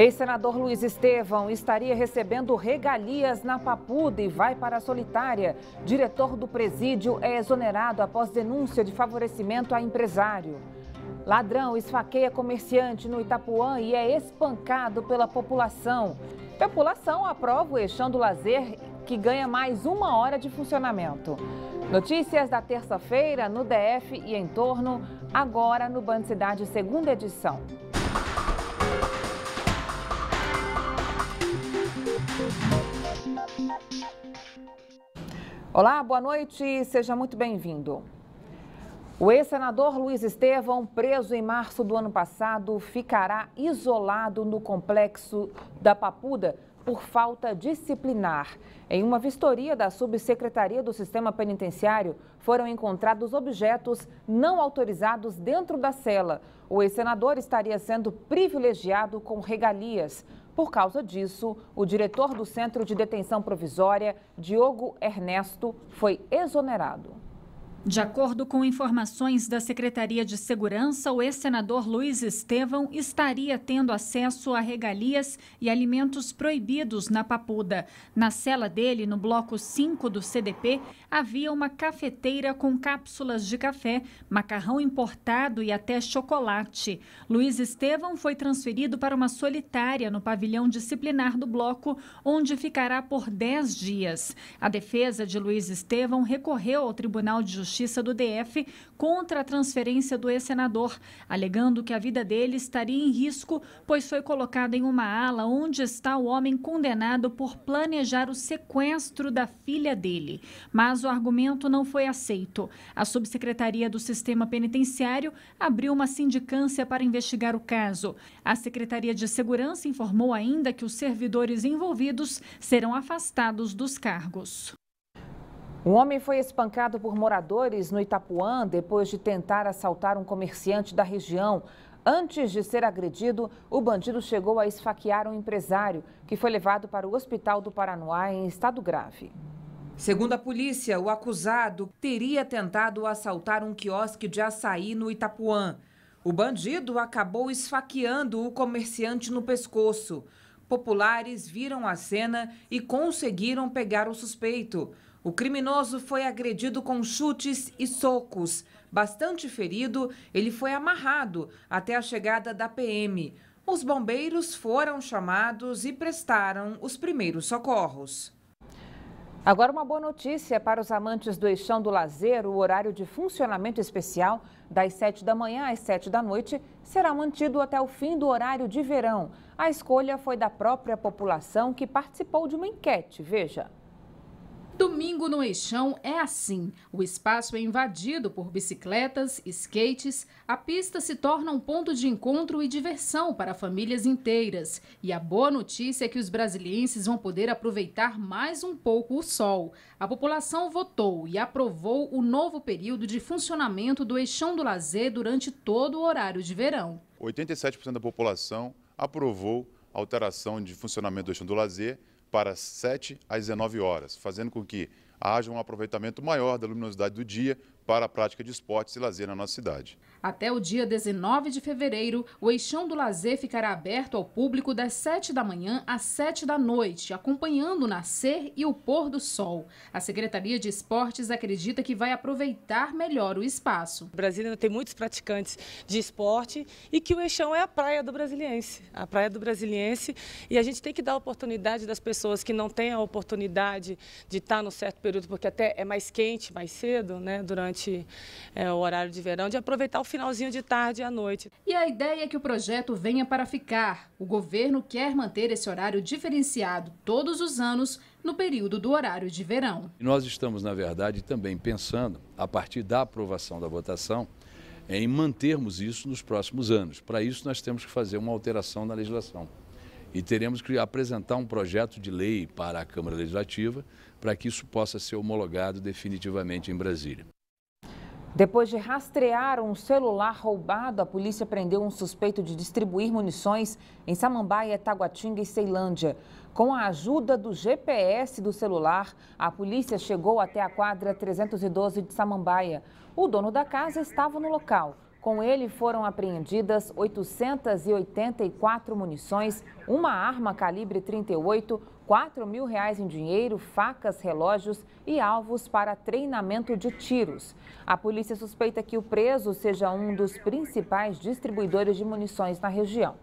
Ex-senador Luiz Estevão estaria recebendo regalias na Papuda e vai para a solitária. Diretor do presídio é exonerado após denúncia de favorecimento a empresário. Ladrão esfaqueia comerciante no Itapuã e é espancado pela população. População aprova o eixão do lazer que ganha mais uma hora de funcionamento. Notícias da terça-feira no DF e em torno, agora no Band Cidade, segunda edição. Olá, boa noite e seja muito bem-vindo. O ex-senador Luiz Estevão, preso em março do ano passado, ficará isolado no complexo da Papuda por falta disciplinar. Em uma vistoria da Subsecretaria do Sistema Penitenciário, foram encontrados objetos não autorizados dentro da cela. O ex-senador estaria sendo privilegiado com regalias. Por causa disso, o diretor do Centro de Detenção Provisória, Diogo Ernesto, foi exonerado. De acordo com informações da Secretaria de Segurança, o ex-senador Luiz Estevão estaria tendo acesso a regalias e alimentos proibidos na Papuda. Na cela dele, no bloco 5 do CDP, havia uma cafeteira com cápsulas de café, macarrão importado e até chocolate. Luiz Estevão foi transferido para uma solitária no pavilhão disciplinar do bloco, onde ficará por 10 dias. A defesa de Luiz Estevão recorreu ao Tribunal de Justiça Justiça do DF contra a transferência do ex-senador, alegando que a vida dele estaria em risco, pois foi colocado em uma ala onde está o homem condenado por planejar o sequestro da filha dele. Mas o argumento não foi aceito. A subsecretaria do Sistema Penitenciário abriu uma sindicância para investigar o caso. A Secretaria de Segurança informou ainda que os servidores envolvidos serão afastados dos cargos. Um homem foi espancado por moradores no Itapuã depois de tentar assaltar um comerciante da região. Antes de ser agredido, o bandido chegou a esfaquear um empresário, que foi levado para o Hospital do Paranoá em estado grave. Segundo a polícia, o acusado teria tentado assaltar um quiosque de açaí no Itapuã. O bandido acabou esfaqueando o comerciante no pescoço. Populares viram a cena e conseguiram pegar o suspeito. O criminoso foi agredido com chutes e socos. Bastante ferido, ele foi amarrado até a chegada da PM. Os bombeiros foram chamados e prestaram os primeiros socorros. Agora, uma boa notícia para os amantes do Eixão do Lazer: o horário de funcionamento especial, das 7 da manhã às 7 da noite, será mantido até o fim do horário de verão. A escolha foi da própria população que participou de uma enquete. Veja. Domingo no Eixão é assim. O espaço é invadido por bicicletas, skates, a pista se torna um ponto de encontro e diversão para famílias inteiras. E a boa notícia é que os brasilienses vão poder aproveitar mais um pouco o sol. A população votou e aprovou o novo período de funcionamento do Eixão do Lazer durante todo o horário de verão. 87% da população aprovou a alteração de funcionamento do Eixão do Lazer para 7 às 19 horas, fazendo com que haja um aproveitamento maior da luminosidade do dia para a prática de esportes e lazer na nossa cidade. Até o dia 19 de fevereiro, o Eixão do Lazer ficará aberto ao público das 7 da manhã às 7 da noite, acompanhando o nascer e o pôr do sol. A Secretaria de Esportes acredita que vai aproveitar melhor o espaço. O ainda tem muitos praticantes de esporte e que o Eixão é a praia do brasiliense, a praia do brasiliense, e a gente tem que dar oportunidade das pessoas que não têm a oportunidade de estar no certo período, porque até é mais quente, mais cedo, né, durante é, o horário de verão, de aproveitar o finalzinho de tarde e à noite. E a ideia é que o projeto venha para ficar. O governo quer manter esse horário diferenciado todos os anos no período do horário de verão. nós estamos, na verdade, também pensando, a partir da aprovação da votação, em mantermos isso nos próximos anos. Para isso, nós temos que fazer uma alteração na legislação e teremos que apresentar um projeto de lei para a Câmara Legislativa para que isso possa ser homologado definitivamente em Brasília. Depois de rastrear um celular roubado, a polícia prendeu um suspeito de distribuir munições em Samambaia, Taguatinga e Ceilândia. Com a ajuda do GPS do celular, a polícia chegou até a quadra 312 de Samambaia. O dono da casa estava no local. Com ele foram apreendidas 884 munições, uma arma calibre 38, 4 mil reais em dinheiro, facas, relógios e alvos para treinamento de tiros. A polícia suspeita que o preso seja um dos principais distribuidores de munições na região.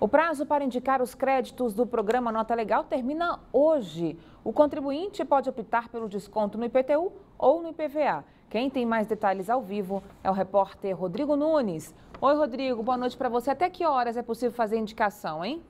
O prazo para indicar os créditos do programa Nota Legal termina hoje. O contribuinte pode optar pelo desconto no IPTU ou no IPVA. Quem tem mais detalhes ao vivo é o repórter Rodrigo Nunes. Oi, Rodrigo, boa noite para você. Até que horas é possível fazer indicação, hein?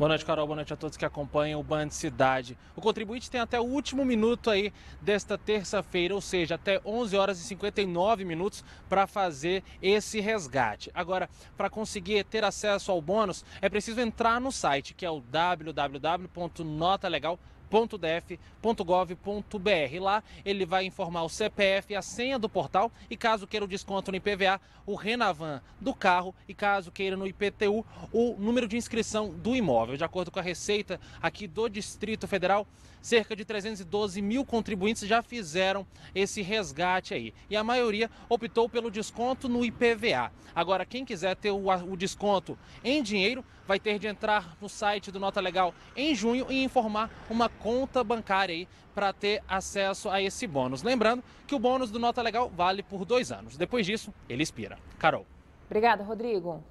Boa noite, Carol. Boa noite a todos que acompanham o Band Cidade. O contribuinte tem até o último minuto aí desta terça-feira, ou seja, até 11 horas e 59 minutos para fazer esse resgate. Agora, para conseguir ter acesso ao bônus, é preciso entrar no site, que é o www.notalegal.com www.def.gov.br. Lá ele vai informar o CPF e a senha do portal e caso queira o desconto no IPVA, o Renavan do carro e caso queira no IPTU, o número de inscrição do imóvel. De acordo com a Receita aqui do Distrito Federal, cerca de 312 mil contribuintes já fizeram esse resgate aí. E a maioria optou pelo desconto no IPVA. Agora, quem quiser ter o, o desconto em dinheiro, vai ter de entrar no site do Nota Legal em junho e informar uma conta bancária aí para ter acesso a esse bônus. Lembrando que o bônus do Nota Legal vale por dois anos. Depois disso, ele expira. Carol. Obrigada, Rodrigo.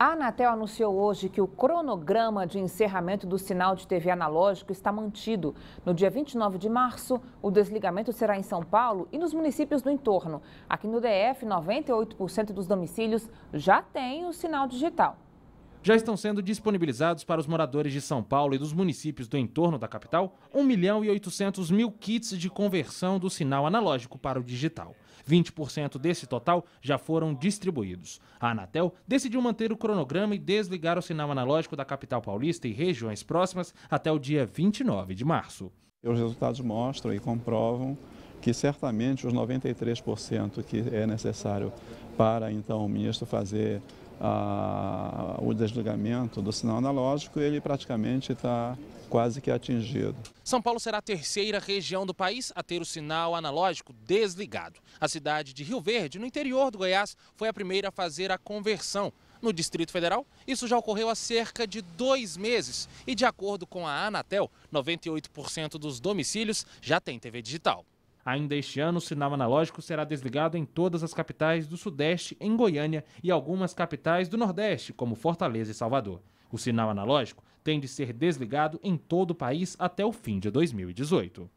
A Anatel anunciou hoje que o cronograma de encerramento do sinal de TV analógico está mantido. No dia 29 de março, o desligamento será em São Paulo e nos municípios do entorno. Aqui no DF, 98% dos domicílios já tem o sinal digital. Já estão sendo disponibilizados para os moradores de São Paulo e dos municípios do entorno da capital 1 milhão e 800 mil kits de conversão do sinal analógico para o digital. 20% desse total já foram distribuídos. A Anatel decidiu manter o cronograma e desligar o sinal analógico da capital paulista e regiões próximas até o dia 29 de março. Os resultados mostram e comprovam que certamente os 93% que é necessário para então o ministro fazer ah, o desligamento do sinal analógico, ele praticamente está quase que atingido. São Paulo será a terceira região do país a ter o sinal analógico desligado. A cidade de Rio Verde, no interior do Goiás, foi a primeira a fazer a conversão. No Distrito Federal, isso já ocorreu há cerca de dois meses e, de acordo com a Anatel, 98% dos domicílios já tem TV digital. Ainda este ano, o sinal analógico será desligado em todas as capitais do Sudeste, em Goiânia e algumas capitais do Nordeste, como Fortaleza e Salvador. O sinal analógico a ser desligado em todo o país até o fim de 2018.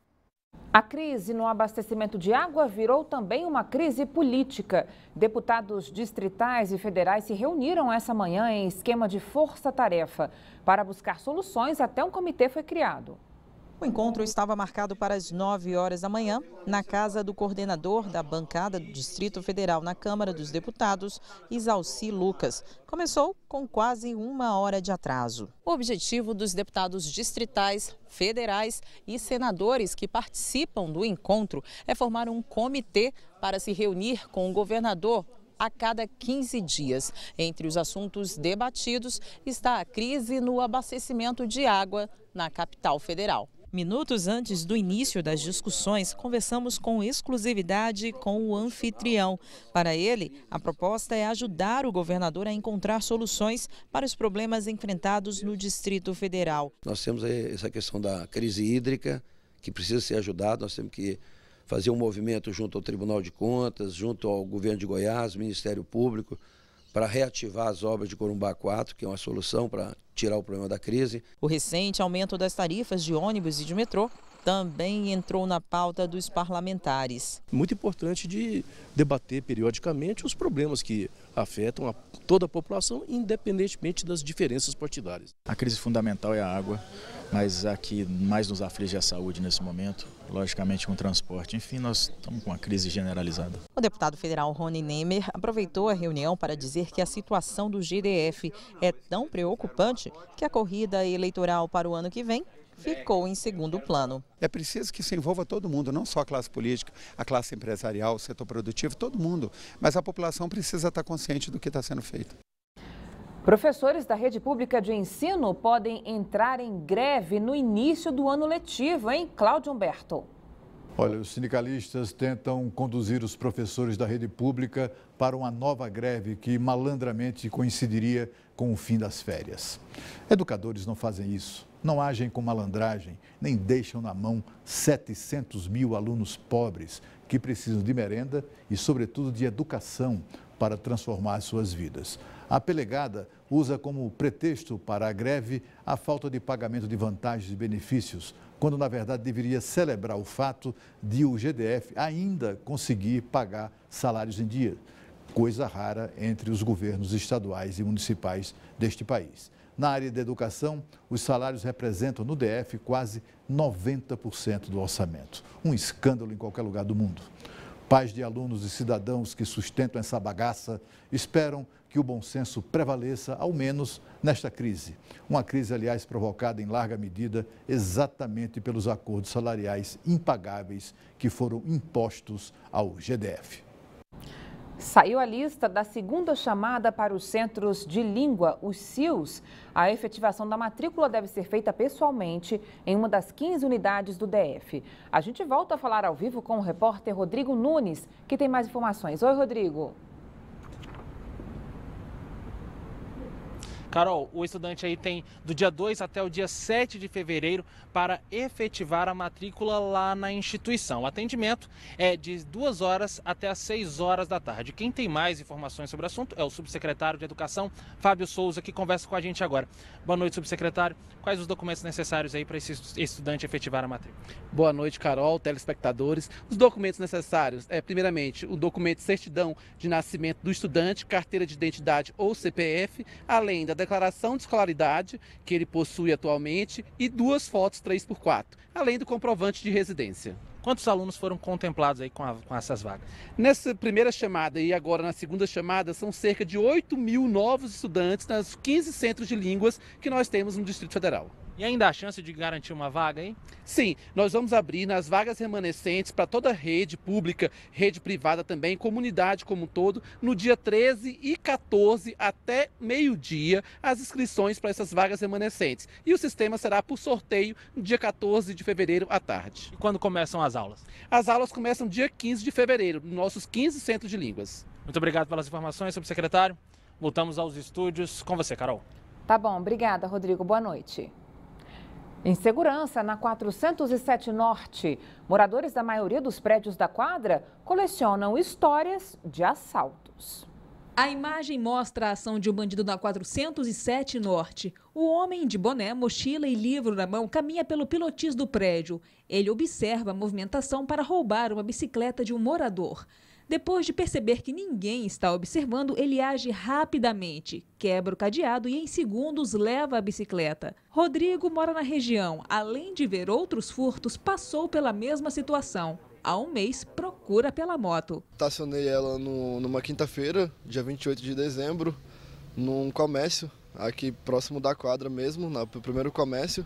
A crise no abastecimento de água virou também uma crise política. Deputados distritais e federais se reuniram essa manhã em esquema de força-tarefa. Para buscar soluções, até um comitê foi criado. O encontro estava marcado para as 9 horas da manhã, na casa do coordenador da bancada do Distrito Federal na Câmara dos Deputados, Isalci Lucas. Começou com quase uma hora de atraso. O objetivo dos deputados distritais, federais e senadores que participam do encontro é formar um comitê para se reunir com o governador a cada 15 dias. Entre os assuntos debatidos está a crise no abastecimento de água na capital federal. Minutos antes do início das discussões, conversamos com exclusividade com o anfitrião. Para ele, a proposta é ajudar o governador a encontrar soluções para os problemas enfrentados no Distrito Federal. Nós temos essa questão da crise hídrica, que precisa ser ajudada, nós temos que fazer um movimento junto ao Tribunal de Contas, junto ao governo de Goiás, Ministério Público, para reativar as obras de Corumbá 4, que é uma solução para tirar o problema da crise. O recente aumento das tarifas de ônibus e de metrô também entrou na pauta dos parlamentares. Muito importante de debater periodicamente os problemas que afetam a toda a população, independentemente das diferenças partidárias. A crise fundamental é a água, mas a que mais nos aflige é a saúde nesse momento, logicamente com o transporte. Enfim, nós estamos com uma crise generalizada. O deputado federal Rony Nemer aproveitou a reunião para dizer que a situação do GDF é tão preocupante que a corrida eleitoral para o ano que vem ficou em segundo plano. É preciso que se envolva todo mundo, não só a classe política, a classe empresarial, o setor produtivo, todo mundo. Mas a população precisa estar consciente do que está sendo feito. Professores da rede pública de ensino podem entrar em greve no início do ano letivo, hein, Cláudio Humberto? Olha, os sindicalistas tentam conduzir os professores da rede pública para uma nova greve que malandramente coincidiria com o fim das férias. Educadores não fazem isso não agem com malandragem, nem deixam na mão 700 mil alunos pobres que precisam de merenda e, sobretudo, de educação para transformar suas vidas. A pelegada usa como pretexto para a greve a falta de pagamento de vantagens e benefícios, quando na verdade deveria celebrar o fato de o GDF ainda conseguir pagar salários em dia, coisa rara entre os governos estaduais e municipais deste país. Na área da educação, os salários representam no DF quase 90% do orçamento. Um escândalo em qualquer lugar do mundo. Pais de alunos e cidadãos que sustentam essa bagaça esperam que o bom senso prevaleça, ao menos nesta crise. Uma crise, aliás, provocada em larga medida exatamente pelos acordos salariais impagáveis que foram impostos ao GDF. Saiu a lista da segunda chamada para os centros de língua, os CIUS. A efetivação da matrícula deve ser feita pessoalmente em uma das 15 unidades do DF. A gente volta a falar ao vivo com o repórter Rodrigo Nunes, que tem mais informações. Oi, Rodrigo. Carol, o estudante aí tem do dia 2 até o dia 7 de fevereiro para efetivar a matrícula lá na instituição. O atendimento é de 2 horas até as 6 horas da tarde. Quem tem mais informações sobre o assunto é o subsecretário de Educação, Fábio Souza, que conversa com a gente agora. Boa noite, subsecretário. Quais os documentos necessários aí para esse estudante efetivar a matrícula? Boa noite, Carol, telespectadores. Os documentos necessários é, primeiramente, o documento certidão de nascimento do estudante, carteira de identidade ou CPF, além da declaração de escolaridade que ele possui atualmente e duas fotos 3x4, além do comprovante de residência. Quantos alunos foram contemplados aí com, a, com, essas vagas? Nessa primeira chamada e agora na segunda chamada, são cerca de 8 mil novos estudantes nas 15 centros de línguas que nós temos no Distrito Federal. E ainda há chance de garantir uma vaga, hein? Sim, nós vamos abrir nas vagas remanescentes para toda a rede pública, rede privada também, comunidade como um todo, no dia 13 e 14 até meio-dia, as inscrições para essas vagas remanescentes. E o sistema será por sorteio no dia 14 de fevereiro à tarde. E quando começam as aulas? As aulas começam dia 15 de fevereiro, nos nossos 15 centros de línguas. Muito obrigado pelas informações, subsecretário. Voltamos aos estúdios com você, Carol. Tá bom, obrigada, Rodrigo. Boa noite. Em segurança na 407 Norte. Moradores da maioria dos prédios da quadra colecionam histórias de assaltos. A imagem mostra a ação de um bandido na 407 Norte. O homem de boné, mochila e livro na mão caminha pelo pilotis do prédio. Ele observa a movimentação para roubar uma bicicleta de um morador. Depois de perceber que ninguém está observando, ele age rapidamente, quebra o cadeado e em segundos leva a bicicleta. Rodrigo mora na região. Além de ver outros furtos, passou pela mesma situação. Há um mês, procura pela moto. Estacionei ela no, numa quinta-feira, dia 28 de dezembro, num comércio, aqui próximo da quadra mesmo, no primeiro comércio.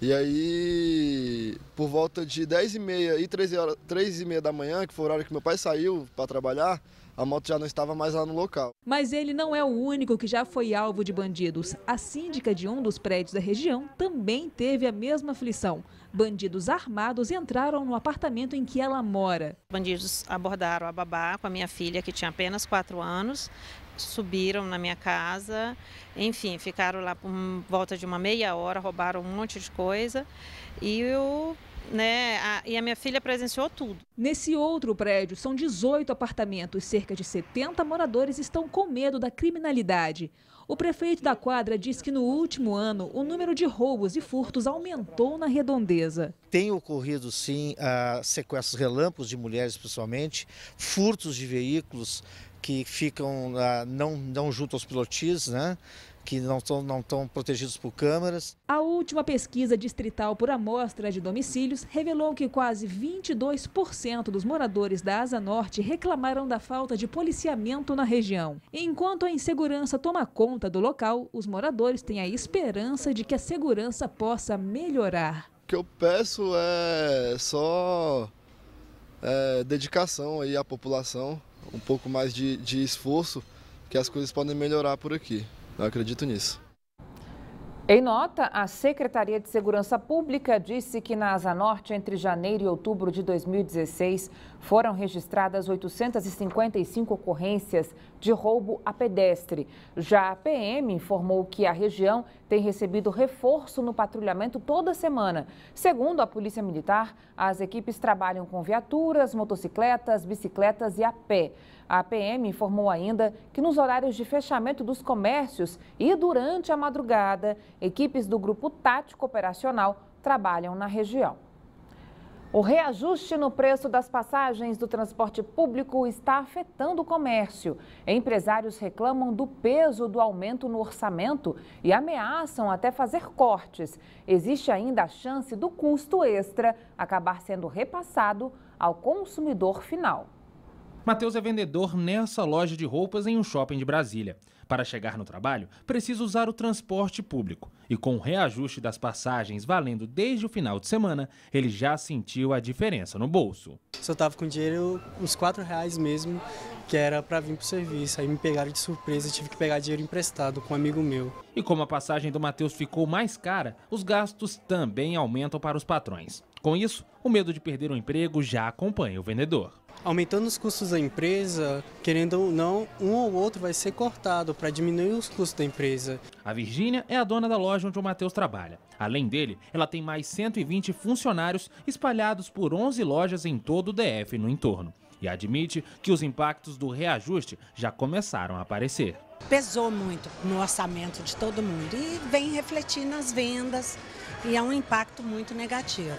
E aí, por volta de 10 e meia e 3 e meia da manhã, que foi o horário que meu pai saiu para trabalhar, a moto já não estava mais lá no local. Mas ele não é o único que já foi alvo de bandidos. A síndica de um dos prédios da região também teve a mesma aflição. Bandidos armados entraram no apartamento em que ela mora. Bandidos abordaram a babá com a minha filha, que tinha apenas 4 anos, subiram na minha casa, enfim, ficaram lá por volta de uma meia hora, roubaram um monte de coisa e eu né? A, e a minha filha presenciou tudo. Nesse outro prédio, são 18 apartamentos, cerca de 70 moradores estão com medo da criminalidade. O prefeito da quadra diz que no último ano o número de roubos e furtos aumentou na redondeza. Tem ocorrido sim ah, sequestros relâmpagos de mulheres, principalmente, furtos de veículos, que ficam ah, não, não junto aos pilotis, né? que não estão não protegidos por câmeras. A última pesquisa distrital por amostra de domicílios revelou que quase 22% dos moradores da Asa Norte reclamaram da falta de policiamento na região. Enquanto a insegurança toma conta do local, os moradores têm a esperança de que a segurança possa melhorar. O que eu peço é só é, dedicação aí à população um pouco mais de, de esforço, que as coisas podem melhorar por aqui. Eu acredito nisso. Em nota, a Secretaria de Segurança Pública disse que na Asa Norte, entre janeiro e outubro de 2016, foram registradas 855 ocorrências de roubo a pedestre. Já a PM informou que a região tem recebido reforço no patrulhamento toda semana. Segundo a Polícia Militar, as equipes trabalham com viaturas, motocicletas, bicicletas e a pé. A PM informou ainda que nos horários de fechamento dos comércios e durante a madrugada, equipes do Grupo Tático Operacional trabalham na região. O reajuste no preço das passagens do transporte público está afetando o comércio. Empresários reclamam do peso do aumento no orçamento e ameaçam até fazer cortes. Existe ainda a chance do custo extra acabar sendo repassado ao consumidor final. Matheus é vendedor nessa loja de roupas em um shopping de Brasília. Para chegar no trabalho, precisa usar o transporte público. E com o reajuste das passagens valendo desde o final de semana, ele já sentiu a diferença no bolso. Só estava com dinheiro uns quatro reais mesmo, que era para vir para o serviço. Aí me pegaram de surpresa, tive que pegar dinheiro emprestado com um amigo meu. E como a passagem do Matheus ficou mais cara, os gastos também aumentam para os patrões. Com isso, o medo de perder o emprego já acompanha o vendedor aumentando os custos da empresa, querendo ou não, um ou outro vai ser cortado para diminuir os custos da empresa. A Virgínia é a dona da loja onde o Matheus trabalha. Além dele, ela tem mais 120 funcionários espalhados por 11 lojas em todo o DF e no entorno. E admite que os impactos do reajuste já começaram a aparecer. Pesou muito no orçamento de todo mundo e vem refletir nas vendas e é um impacto muito negativo.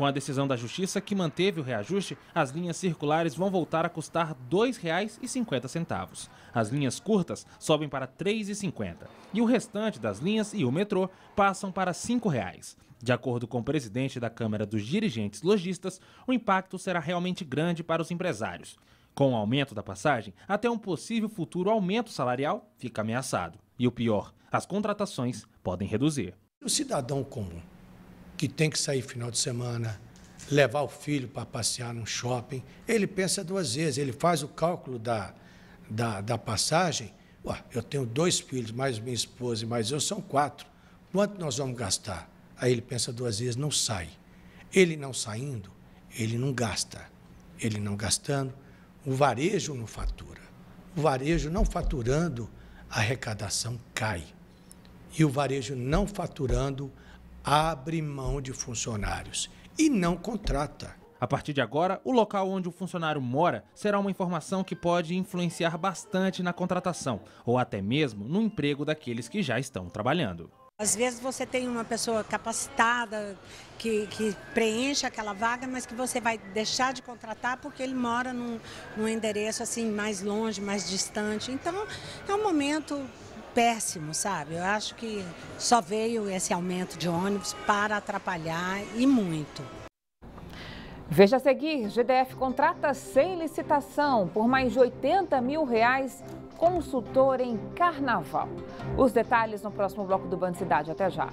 Com a decisão da Justiça que manteve o reajuste, as linhas circulares vão voltar a custar R$ 2,50. As linhas curtas sobem para R$ 3,50 e o restante das linhas e o metrô passam para R$ 5,00. De acordo com o presidente da Câmara dos Dirigentes Logistas, o impacto será realmente grande para os empresários. Com o aumento da passagem, até um possível futuro aumento salarial fica ameaçado. E o pior, as contratações podem reduzir. O cidadão comum que tem que sair final de semana, levar o filho para passear num shopping, ele pensa duas vezes, ele faz o cálculo da, da, da passagem. Ué, eu tenho dois filhos, mais minha esposa e mais eu, são quatro. Quanto nós vamos gastar? Aí ele pensa duas vezes, não sai. Ele não saindo, ele não gasta. Ele não gastando, o varejo não fatura. O varejo não faturando, a arrecadação cai. E o varejo não faturando, abre mão de funcionários e não contrata. A partir de agora, o local onde o funcionário mora será uma informação que pode influenciar bastante na contratação ou até mesmo no emprego daqueles que já estão trabalhando. Às vezes você tem uma pessoa capacitada que, que, preenche aquela vaga, mas que você vai deixar de contratar porque ele mora num, num endereço assim mais longe, mais distante. Então é um momento péssimo, sabe? Eu acho que só veio esse aumento de ônibus para atrapalhar e muito. Veja a seguir, GDF contrata sem licitação por mais de 80 mil reais consultor em carnaval. Os detalhes no próximo bloco do Band Cidade. Até já.